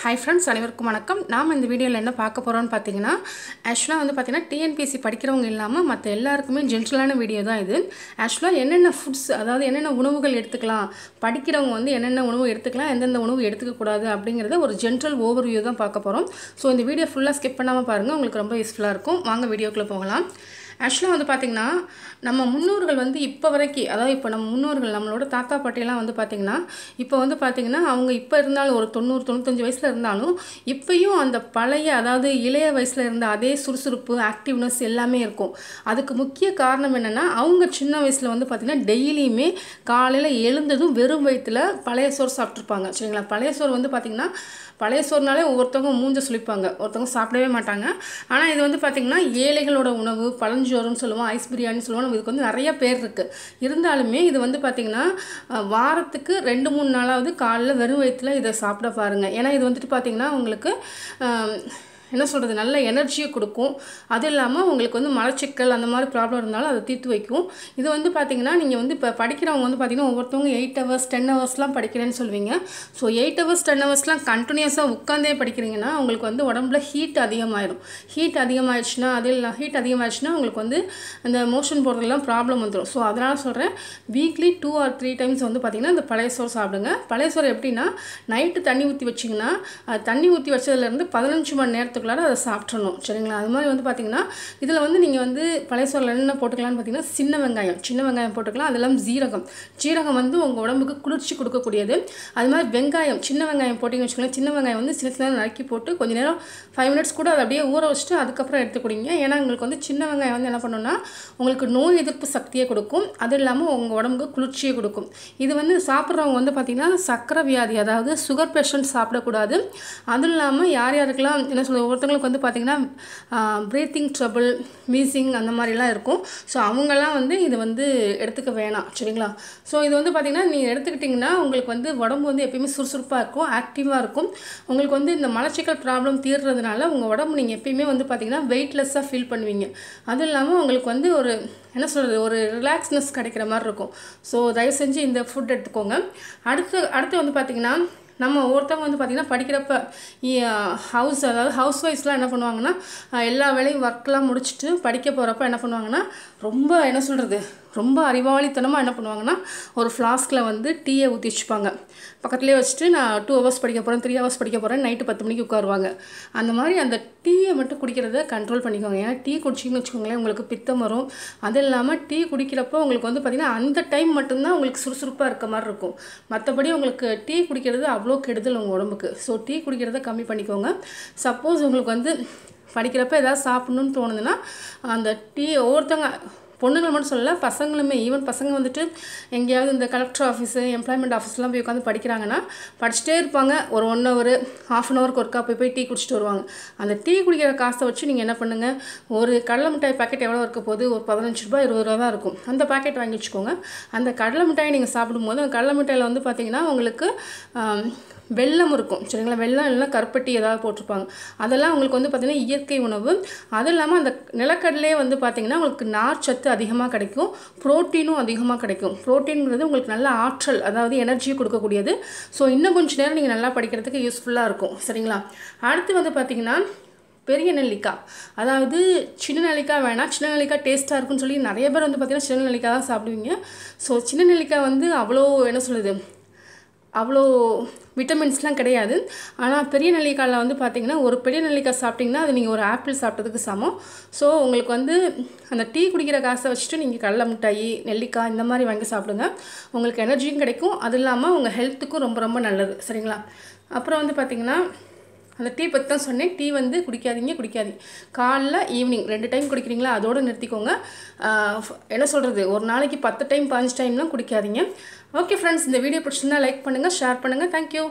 hi friends அனைவருக்கும் வணக்கம் நாம் இந்த வீடியோவில் என்ன பார்க்க போகிறோம்னு பார்த்தீங்கன்னா ஆக்சுவலாக வந்து பார்த்தீங்கன்னா டிஎன்பிசி படிக்கிறவங்க இல்லாமல் மற்ற எல்லாருக்குமே ஜென்ரலான வீடியோ தான் இது ஆக்சுவலாக என்னென்ன ஃபுட்ஸ் அதாவது என்னென்ன உணவுகள் எடுத்துக்கலாம் படிக்கிறவங்க வந்து என்னென்ன உணவு எடுத்துக்கலாம் எந்தெந்த உணவு எடுத்துக்கக்கூடாது அப்படிங்கிறத ஒரு ஜென்ரல் ஓவர்வியூ தான் பார்க்க போகிறோம் ஸோ இந்த வீடியோ ஃபுல்லாக ஸ்கிப் பண்ணாமல் பாருங்கள் உங்களுக்கு ரொம்ப யூஸ்ஃபுல்லாக இருக்கும் வாங்க வீடியோக்குள்ளே போகலாம் ஆக்சுவலாக வந்து பார்த்திங்கன்னா நம்ம முன்னோர்கள் வந்து இப்போ வரைக்கும் அதாவது இப்போ நம்ம முன்னோர்கள் நம்மளோட தாத்தா பாட்டியெல்லாம் வந்து பார்த்திங்கன்னா இப்போ வந்து பார்த்திங்கன்னா அவங்க இப்போ இருந்தாலும் ஒரு தொண்ணூறு தொண்ணூத்தஞ்சு வயசில் இருந்தாலும் இப்போயும் அந்த பழைய அதாவது இளைய வயசில் இருந்த அதே சுறுசுறுப்பு ஆக்டிவ்னஸ் எல்லாமே இருக்கும் அதுக்கு முக்கிய காரணம் என்னென்னா அவங்க சின்ன வயசில் வந்து பார்த்திங்கன்னா டெய்லியுமே காலையில் எழுந்ததும் வெறும் வயிற்றில் பழைய சோறு சாப்பிட்ருப்பாங்க சரிங்களா பழைய சோறு வந்து பார்த்திங்கன்னா பழைய சோறுனாலே ஒவ்வொருத்தவங்க மூஞ்ச சுழிப்பாங்க ஒருத்தவங்க சாப்பிடவே மாட்டாங்க ஆனால் இது வந்து பார்த்திங்கன்னா ஏழைகளோட உணவு பழஞ்சு புஞ்சோறுன்னு சொல்லுவோம் ஐஸ் பிரியாணி சொல்லுவோம் நம்ம இதுக்கு வந்து நிறைய பேர் இருக்குது இருந்தாலுமே இது வந்து பார்த்திங்கன்னா வாரத்துக்கு ரெண்டு மூணு நாளாவது காலையில் வெறும் வயிற்றுல இதை சாப்பிட பாருங்கள் ஏன்னா இது வந்துட்டு பார்த்திங்கன்னா உங்களுக்கு என்ன சொல்கிறது நல்ல எனர்ஜியை கொடுக்கும் அது இல்லாமல் உங்களுக்கு வந்து மலச்சிக்கல் அந்த மாதிரி ப்ராப்ளம் இருந்தாலும் அதை தீர்த்து வைக்கும் இது வந்து பார்த்திங்கன்னா நீங்கள் வந்து இப்போ படிக்கிறவங்க வந்து பார்த்திங்கன்னா ஒவ்வொருத்தவங்க எயிட் ஹவர்ஸ் டென் ஹவர்ஸ்லாம் படிக்கிறேன்னு சொல்லுவீங்க ஸோ எயிட் ஹவர்ஸ் டென் ஹவர்ஸ்லாம் கண்டினியூஸாக உட்காந்தே படிக்கிறீங்கன்னா உங்களுக்கு வந்து உடம்புல ஹீட் அதிகமாகிடும் ஹீட் அதிகமாகிடுச்சுன்னா அது இல்லை ஹீட் அதிகமாகிடுச்சுன்னா உங்களுக்கு வந்து அந்த மோஷன் போடுறதுலாம் ப்ராப்ளம் வந்துடும் ஸோ அதனால் சொல்கிறேன் weekly two or three times வந்து பார்த்திங்கன்னா இந்த பழைய சோறு சாப்பிடுங்க பழைய சோறு எப்படின்னா நைட்டு தண்ணி ஊற்றி வச்சிங்கன்னா தண்ணி ஊற்றி வச்சதுலேருந்து பதினஞ்சு மணி நேரத்துக்கு எடுத்துக்கலாம்னு அதை சாப்பிட்றணும் சரிங்களா அது மாதிரி வந்து பார்த்திங்கன்னா இதில் வந்து நீங்கள் வந்து பழைய சோறில் என்ன போட்டுக்கலாம்னு பார்த்தீங்கன்னா சின்ன வெங்காயம் சின்ன வெங்காயம் போட்டுக்கலாம் அதெல்லாம் ஜீரகம் ஜீரகம் வந்து உங்கள் உடம்புக்கு குளிர்ச்சி கொடுக்கக்கூடியது அது மாதிரி வெங்காயம் சின்ன வெங்காயம் போட்டிங்கன்னு வச்சுக்கோங்களேன் சின்ன வெங்காயம் வந்து சின்ன சின்ன நறுக்கி போட்டு கொஞ்சம் நேரம் ஃபைவ் மினிட்ஸ் கூட அதை அப்படியே ஊற வச்சுட்டு அதுக்கப்புறம் எடுத்துக்குடிங்க ஏன்னா உங்களுக்கு வந்து சின்ன வெங்காயம் வந்து என்ன பண்ணணும்னா உங்களுக்கு நோய் எதிர்ப்பு சக்தியை கொடுக்கும் அது இல்லாமல் உங்கள் உடம்புக்கு குளிர்ச்சியை கொடுக்கும் இது வந்து சாப்பிட்றவங்க வந்து பார்த்திங்கன்னா சக்கரை வியாதி அதாவது சுகர் பேஷண்ட் சாப்பிடக்கூடாது அதுவும் இல்லாமல் யார் யாருக்கெல்லாம் என்ன சொல்ல ஒவ்வொருத்தவங்களுக்கு வந்து பார்த்திங்கன்னா ப்ரீத்திங் ட்ரபுள் மீசிங் அந்த மாதிரிலாம் இருக்கும் ஸோ அவங்கெல்லாம் வந்து இது வந்து எடுத்துக்க வேணாம் சரிங்களா ஸோ இது வந்து பார்த்திங்கன்னா நீங்கள் எடுத்துக்கிட்டிங்கன்னா உங்களுக்கு வந்து உடம்பு வந்து எப்பயுமே சுறுசுறுப்பாக இருக்கும் ஆக்டிவாக இருக்கும் உங்களுக்கு வந்து இந்த மலச்சிக்கல் ப்ராப்ளம் தீர்றதுனால உங்கள் உடம்பு நீங்கள் எப்பயுமே வந்து பார்த்திங்கன்னா வெயிட்லெஸ்ஸாக ஃபீல் பண்ணுவீங்க அதுவும் இல்லாமல் உங்களுக்கு வந்து ஒரு என்ன சொல்கிறது ஒரு ரிலாக்ஸ்னஸ் கிடைக்கிற மாதிரி இருக்கும் ஸோ தயவு செஞ்சு இந்த ஃபுட் எடுத்துக்கோங்க அடுத்து அடுத்து வந்து பார்த்திங்கன்னா நம்ம ஒருத்தவங்க வந்து பார்த்திங்கன்னா படிக்கிறப்ப ஹவுஸ் அதாவது ஹவுஸ் ஒய்ஸ்லாம் என்ன பண்ணுவாங்கன்னா எல்லா வேலையும் ஒர்க்லாம் முடிச்சுட்டு படிக்க போகிறப்ப என்ன பண்ணுவாங்கன்னா ரொம்ப என்ன சொல்கிறது ரொம்ப அறிவாளித்தனமாக என்ன பண்ணுவாங்கன்னா ஒரு ஃப்ளாஸ்கில் வந்து டீயை ஊற்றி வச்சுப்பாங்க பக்கத்துலேயே வச்சுட்டு நான் டூ ஹவர்ஸ் படிக்க போகிறேன் த்ரீ ஹவர்ஸ் படிக்க போகிறேன் நைட்டு பத்து மணிக்கு உட்காருவாங்க அந்த மாதிரி அந்த டீயை மட்டும் குடிக்கிறத கண்ட்ரோல் பண்ணிக்கோங்க ஏன்னா டீ குடிச்சிங்கன்னு வச்சுக்கோங்களேன் உங்களுக்கு பித்தம் வரும் அது இல்லாமல் டீ குடிக்கிறப்போ உங்களுக்கு வந்து பார்த்திங்கன்னா அந்த டைம் மட்டும்தான் உங்களுக்கு சுறுசுறுப்பாக இருக்க மாதிரி இருக்கும் மற்றபடி உங்களுக்கு டீ குடிக்கிறது அவ்வளோ கெடுதல் உங்கள் உடம்புக்கு ஸோ டீ குடிக்கிறத கம்மி பண்ணிக்கோங்க சப்போஸ் உங்களுக்கு வந்து படிக்கிறப்ப ஏதாவது சாப்பிட்ணுன்னு தோணுதுன்னா அந்த டீ ஒவ்வொருத்தங்க பொண்ணுங்களை மட்டும் சொல்லலை பசங்களுமே ஈவன் பசங்க வந்துட்டு எங்கேயாவது இந்த கலெக்டர் ஆஃபீஸு எம்ப்ளாய்மெண்ட் ஆஃபீஸ்லாம் போய் உட்காந்து படிக்கிறாங்கன்னா படிச்சுட்டே இருப்பாங்க ஒரு ஒன் ஹவர் ஹாஃப் அன் ஹவருக்கு ஒர்க்காக போய் போய் டீ குடிச்சிட்டு வருவாங்க அந்த டீ குடிக்கிற காசை வச்சு நீங்கள் என்ன பண்ணுங்கள் ஒரு கடலை மிட்டாய் பேக்கெட் எவ்வளோ இருக்க போது ஒரு பதினஞ்சு ரூபாய் இருபது ரூபா தான் இருக்கும் அந்த பேக்கெட் வாங்கி வச்சுக்கோங்க அந்த கடலை மிட்டாயை நீங்கள் சாப்பிடும்போது அந்த கடலை மிட்டாயில் வந்து பார்த்தீங்கன்னா உங்களுக்கு வெள்ளம் இருக்கும் சரிங்களா வெள்ளம் இல்லைனா கருப்பட்டி ஏதாவது போட்டிருப்பாங்க அதெல்லாம் உங்களுக்கு வந்து பார்த்திங்கன்னா இயற்கை உணவு அதுவும் இல்லாமல் அந்த நிலக்கடலே வந்து பார்த்திங்கன்னா உங்களுக்கு நார்ச்சத்து அதிகமாக கிடைக்கும் ப்ரோட்டீனும் அதிகமாக கிடைக்கும் ப்ரோட்டீன்கிறது உங்களுக்கு நல்ல ஆற்றல் அதாவது எனர்ஜி கொடுக்கக்கூடியது ஸோ இன்னும் கொஞ்சம் நேரம் நீங்கள் நல்லா படிக்கிறதுக்கு யூஸ்ஃபுல்லாக இருக்கும் சரிங்களா அடுத்து வந்து பார்த்திங்கன்னா பெரிய நெல்லிக்காய் அதாவது சின்ன நெல்லிக்காய் வேணாம் சின்ன நெல்லிக்காய் டேஸ்ட்டாக இருக்குன்னு சொல்லி நிறைய பேர் வந்து பார்த்திங்கன்னா சின்ன நெல்லிக்காய் தான் சாப்பிடுவீங்க ஸோ சின்ன நெல்லிக்காய் வந்து அவ்வளோ என்ன சொல்லுது அவ்வளோ விட்டமின்ஸ்லாம் கிடையாது ஆனால் பெரிய நெல்லிக்காயில் வந்து பார்த்திங்கன்னா ஒரு பெரிய நெல்லிக்காய் சாப்பிட்டிங்கன்னா அது நீங்கள் ஒரு ஆப்பிள் சாப்பிட்டதுக்கு சமம் ஸோ உங்களுக்கு வந்து அந்த டீ குடிக்கிற காசை வச்சுட்டு நீங்கள் கடல மிட்டாயி நெல்லிக்காய் இந்த மாதிரி வாங்கி சாப்பிடுங்க உங்களுக்கு எனர்ஜியும் கிடைக்கும் அது இல்லாமல் உங்கள் ஹெல்த்துக்கும் ரொம்ப ரொம்ப நல்லது சரிங்களா அப்புறம் வந்து பார்த்திங்கன்னா அந்த டீ பற்றி தான் சொன்னேன் டீ வந்து குடிக்காதீங்க குடிக்காதீங்க காலைல ஈவினிங் ரெண்டு டைம் குடிக்கிறீங்களா அதோடு நிறுத்திக்கோங்க என்ன சொல்கிறது ஒரு நாளைக்கு பத்து டைம் பதினஞ்சு டைம்லாம் குடிக்காதீங்க ஓகே ஃப்ரெண்ட்ஸ் இந்த வீடியோ பிடிச்சிருந்தா லைக் பண்ணுங்கள் ஷேர் பண்ணுங்கள் தேங்க்யூ